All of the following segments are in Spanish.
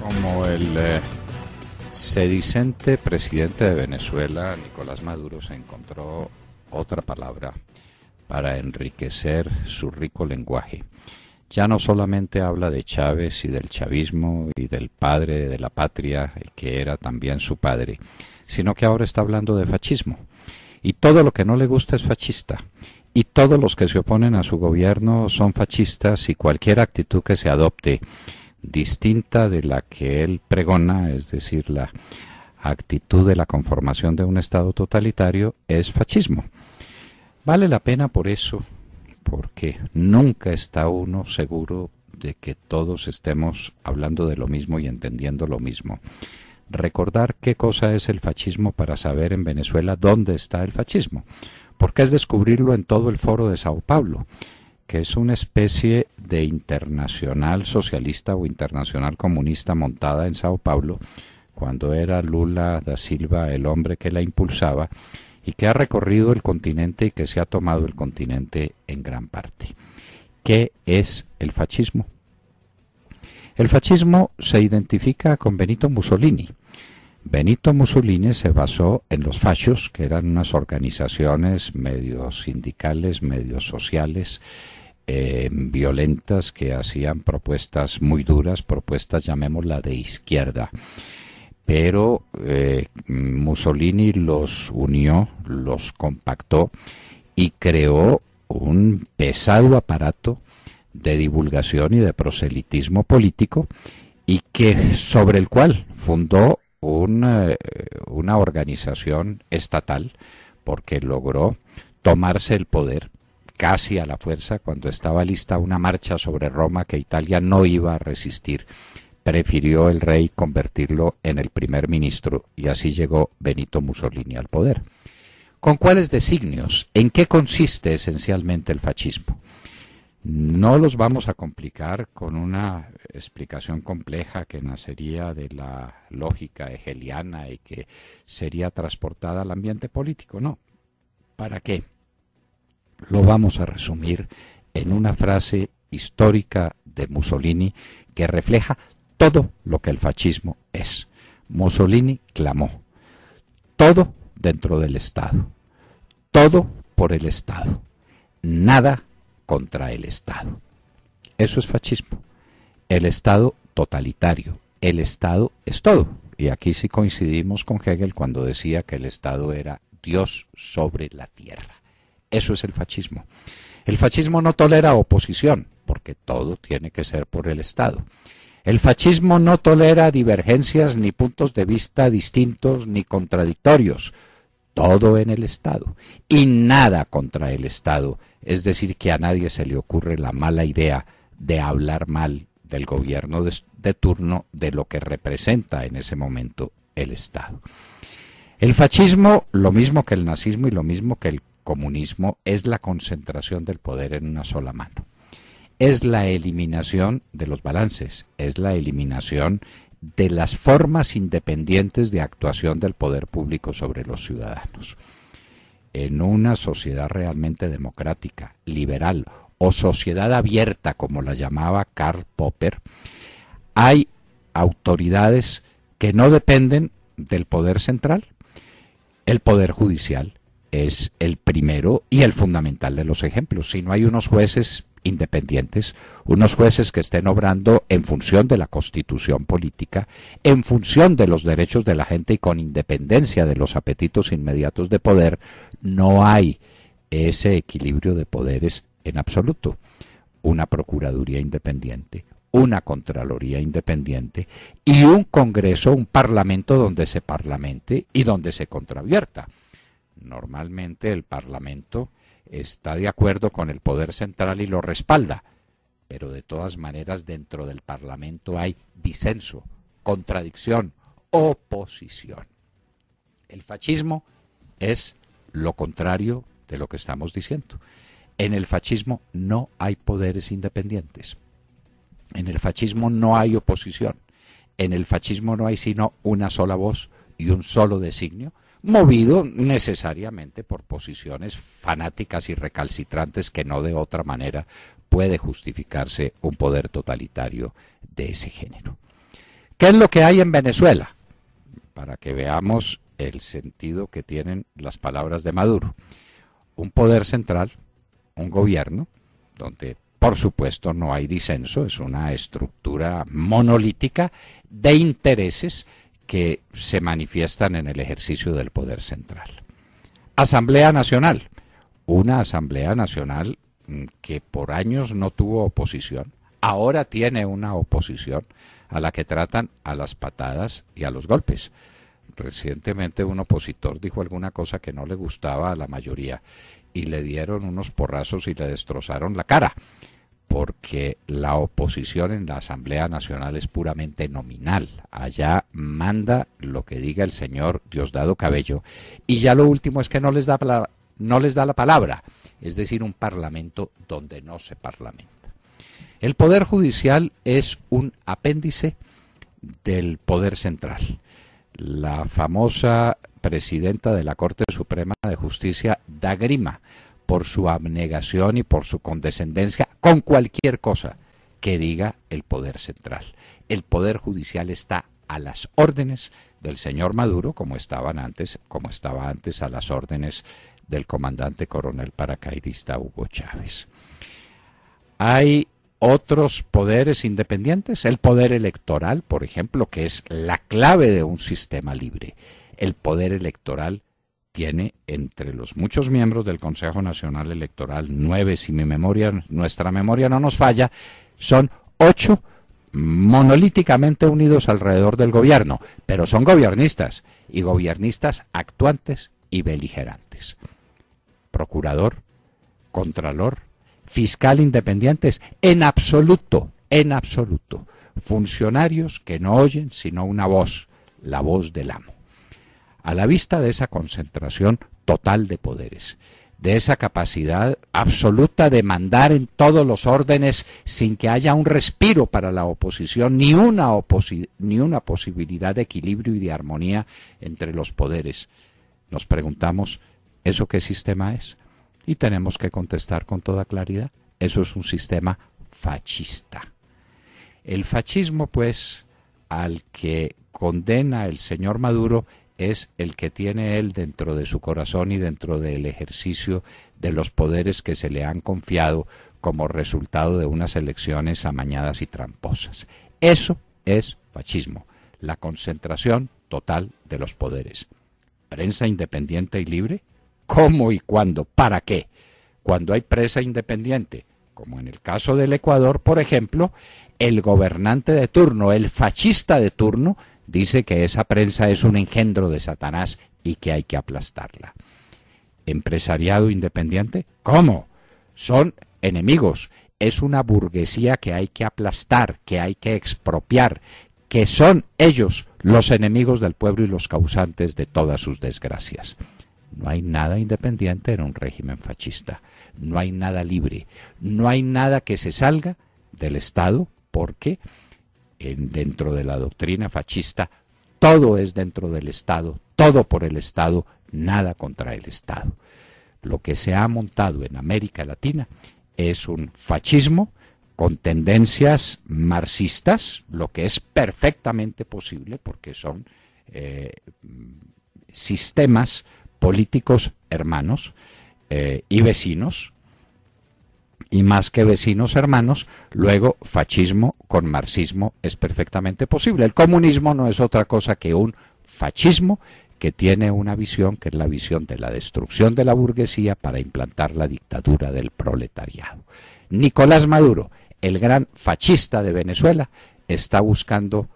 como el eh, sedicente presidente de Venezuela, Nicolás Maduro, se encontró otra palabra para enriquecer su rico lenguaje. Ya no solamente habla de Chávez y del chavismo y del padre de la patria, que era también su padre, sino que ahora está hablando de fascismo. Y todo lo que no le gusta es fascista y todos los que se oponen a su gobierno son fascistas y cualquier actitud que se adopte distinta de la que él pregona, es decir, la actitud de la conformación de un Estado totalitario, es fascismo. Vale la pena por eso, porque nunca está uno seguro de que todos estemos hablando de lo mismo y entendiendo lo mismo. Recordar qué cosa es el fascismo para saber en Venezuela dónde está el fascismo, porque es descubrirlo en todo el foro de Sao Paulo, que es una especie de internacional socialista o internacional comunista montada en Sao Paulo, cuando era Lula da Silva el hombre que la impulsaba y que ha recorrido el continente y que se ha tomado el continente en gran parte. ¿Qué es el fascismo? El fascismo se identifica con Benito Mussolini. Benito Mussolini se basó en los fascios que eran unas organizaciones medio sindicales, medio sociales, Em, violentas que hacían propuestas muy duras, propuestas llamémosla de izquierda. Pero eh, Mussolini los unió, los compactó y creó un pesado aparato de divulgación y de proselitismo político y que sobre el cual fundó eh, una organización estatal porque logró tomarse el poder casi a la fuerza, cuando estaba lista una marcha sobre Roma que Italia no iba a resistir, prefirió el rey convertirlo en el primer ministro y así llegó Benito Mussolini al poder. ¿Con cuáles designios? ¿En qué consiste esencialmente el fascismo? No los vamos a complicar con una explicación compleja que nacería de la lógica hegeliana y que sería transportada al ambiente político, no. ¿Para qué? lo vamos a resumir en una frase histórica de Mussolini que refleja todo lo que el fascismo es. Mussolini clamó, todo dentro del Estado, todo por el Estado, nada contra el Estado. Eso es fascismo. El Estado totalitario, el Estado es todo. Y aquí sí coincidimos con Hegel cuando decía que el Estado era Dios sobre la tierra. Eso es el fascismo. El fascismo no tolera oposición, porque todo tiene que ser por el Estado. El fascismo no tolera divergencias ni puntos de vista distintos ni contradictorios. Todo en el Estado. Y nada contra el Estado. Es decir, que a nadie se le ocurre la mala idea de hablar mal del gobierno de, turno de lo que representa en ese momento el Estado. El fascismo, lo mismo que el nazismo y lo mismo que el comunismo es la concentración del poder en una sola mano. Es la eliminación de los balances, es la eliminación de las formas independientes de actuación del poder público sobre los ciudadanos. En una sociedad realmente democrática, liberal o sociedad abierta, como la llamaba Karl Popper, hay autoridades que no dependen del poder central, el poder judicial, es el primero y el fundamental de los ejemplos. Si no hay unos jueces independientes, unos jueces que estén obrando en función de la constitución política, en función de los derechos de la gente y con independencia de los apetitos inmediatos de poder, no hay ese equilibrio de poderes en absoluto. Una Procuraduría independiente, una Contraloría independiente y un Congreso, un Parlamento donde se parlamente y donde se contravierta. Normalmente el Parlamento está de acuerdo con el poder central y lo respalda, pero de todas maneras dentro del Parlamento hay disenso, contradicción, oposición. El fascismo es lo contrario de lo que estamos diciendo. En el fascismo no hay poderes independientes. En el fascismo no hay oposición. En el fascismo no hay sino una sola voz y un solo designio movido necesariamente por posiciones fanáticas y recalcitrantes que no de otra manera puede justificarse un poder totalitario de ese género. ¿Qué es lo que hay en Venezuela? Para que veamos el sentido que tienen las palabras de Maduro. Un poder central, un gobierno, donde por supuesto no hay disenso, es una estructura monolítica de intereses que se manifiestan en el ejercicio del poder central. Asamblea Nacional, una Asamblea Nacional mm, que por años no tuvo oposición, ahora tiene una oposición a la que tratan a las patadas y a los golpes. Recientemente un opositor dijo alguna cosa que no le gustaba a la mayoría y le dieron unos porrazos y le destrozaron la cara porque la oposición en la Asamblea Nacional es puramente nominal. Allá manda lo que diga el señor Diosdado Cabello. Y ya lo último es que no les da la, no les da la palabra, es decir, un parlamento donde no se parlamenta. El Poder Judicial es un apéndice del Poder Central. La famosa presidenta de la Corte Suprema de Justicia da grima por su abnegación y por su condescendencia con cualquier cosa que diga el poder central. El poder judicial está a las órdenes del señor Maduro, como estaban antes, como estaba antes a las órdenes del comandante coronel paracaidista Hugo Chávez. Hay otros poderes independientes, el poder electoral, por ejemplo, que es la clave de un sistema libre. El poder electoral tiene entre los muchos miembros del Consejo Nacional Electoral, nueve, si mi memoria, nuestra memoria no nos falla, son ocho monolíticamente unidos alrededor del gobierno, pero son gobernistas, y gobernistas actuantes y beligerantes. Procurador, contralor, fiscal independientes, en absoluto, en absoluto, funcionarios que no oyen sino una voz, la voz del amo a la vista de esa concentración total de poderes, de esa capacidad absoluta de mandar en todos los órdenes sin que haya un respiro para la oposición, ni una, ni una posibilidad de equilibrio y de armonía entre los poderes. Nos preguntamos, ¿eso qué sistema es? Y tenemos que contestar con toda claridad, eso es un sistema fascista. El fascismo, pues, al que condena el señor Maduro es el que tiene él dentro de su corazón y dentro del ejercicio de los poderes que se le han confiado como resultado de unas elecciones amañadas y tramposas. Eso es fascismo, la concentración total de los poderes. ¿Prensa independiente y libre? ¿Cómo y cuándo? ¿Para qué? Cuando hay prensa independiente, como en el caso del Ecuador, por ejemplo, el gobernante de turno, el fascista de turno, dice que esa prensa es un engendro de Satanás y que hay que aplastarla. ¿Empresariado independiente? ¿Cómo? Son enemigos. Es una burguesía que hay que aplastar, que hay que expropiar, que son ellos los enemigos del pueblo y los causantes de todas sus desgracias. No hay nada independiente en un régimen fascista, no hay nada libre, no hay nada que se salga del Estado porque dentro de la doctrina fascista, todo es dentro del Estado, todo por el Estado, nada contra el Estado. Lo que se ha montado en América Latina es un fascismo con tendencias marxistas, lo que es perfectamente posible porque son eh, sistemas políticos hermanos eh, y vecinos y más que vecinos hermanos, luego fascismo con marxismo es perfectamente posible. El comunismo no es otra cosa que un fascismo que tiene una visión que es la visión de la destrucción de la burguesía para implantar la dictadura del proletariado. Nicolás Maduro, el gran fascista de Venezuela, está buscando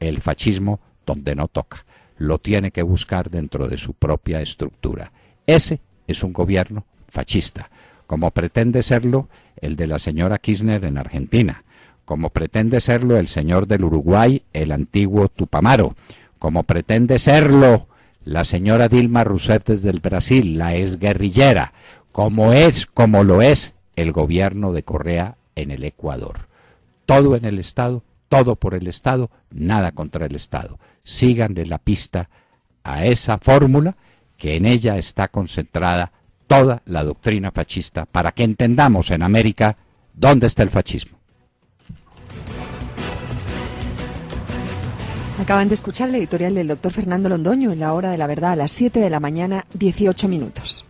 el fascismo donde no toca. Lo tiene que buscar dentro de su propia estructura. Ese es un gobierno fascista como pretende serlo el de la señora Kirchner en Argentina, como pretende serlo el señor del Uruguay, el antiguo Tupamaro, como pretende serlo la señora Dilma Rousseff del Brasil, la ex guerrillera, como es, como lo es el gobierno de Correa en el Ecuador. Todo en el Estado, todo por el Estado, nada contra el Estado. Sigan de la pista a esa fórmula que en ella está concentrada toda la doctrina fascista para que entendamos en América dónde está el fascismo. Acaban de escuchar la editorial del doctor Fernando Londoño en la hora de la verdad a las 7 de la mañana, 18 minutos.